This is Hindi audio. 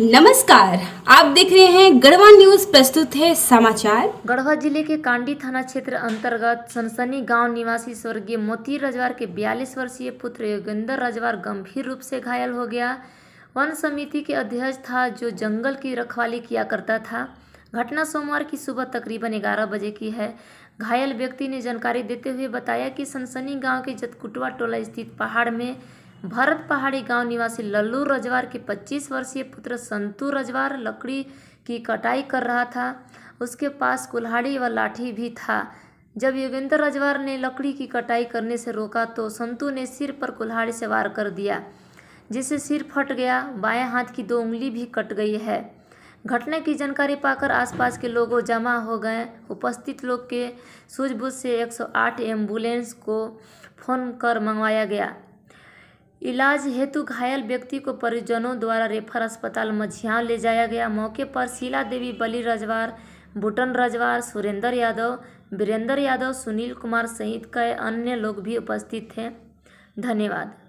नमस्कार आप देख रहे हैं गढ़वा न्यूज प्रस्तुत है समाचार गढ़वा जिले के कांडी थाना क्षेत्र अंतर्गत सनसनी गांव निवासी स्वर्गीय मोती रजवार के 42 वर्षीय पुत्र योगेंद्र रजवार गंभीर रूप से घायल हो गया वन समिति के अध्यक्ष था जो जंगल की रखवाली किया करता था घटना सोमवार की सुबह तकरीबन ग्यारह बजे की है घायल व्यक्ति ने जानकारी देते हुए बताया कि सनसनी गाँव के जतकुटवा टोला स्थित पहाड़ में भरत पहाड़ी गांव निवासी लल्लू रजवार के 25 वर्षीय पुत्र संतू रजवार लकड़ी की कटाई कर रहा था उसके पास कुल्हाड़ी व लाठी भी था जब योगेंद्र रजवार ने लकड़ी की कटाई करने से रोका तो संतू ने सिर पर कुल्हाड़ी से वार कर दिया जिससे सिर फट गया बाएं हाथ की दो उंगली भी कट गई है घटना की जानकारी पाकर आसपास के लोगों जमा हो गए उपस्थित लोग के सूझबूझ से 108 एम्बुलेंस को फ़ोन कर मंगवाया गया इलाज हेतु घायल व्यक्ति को परिजनों द्वारा रेफर अस्पताल मझियाव ले जाया गया मौके पर शीला देवी बली रजवार भूटन रजवार सुरेंद्र यादव वीरेंद्र यादव सुनील कुमार सहित कई अन्य लोग भी उपस्थित थे धन्यवाद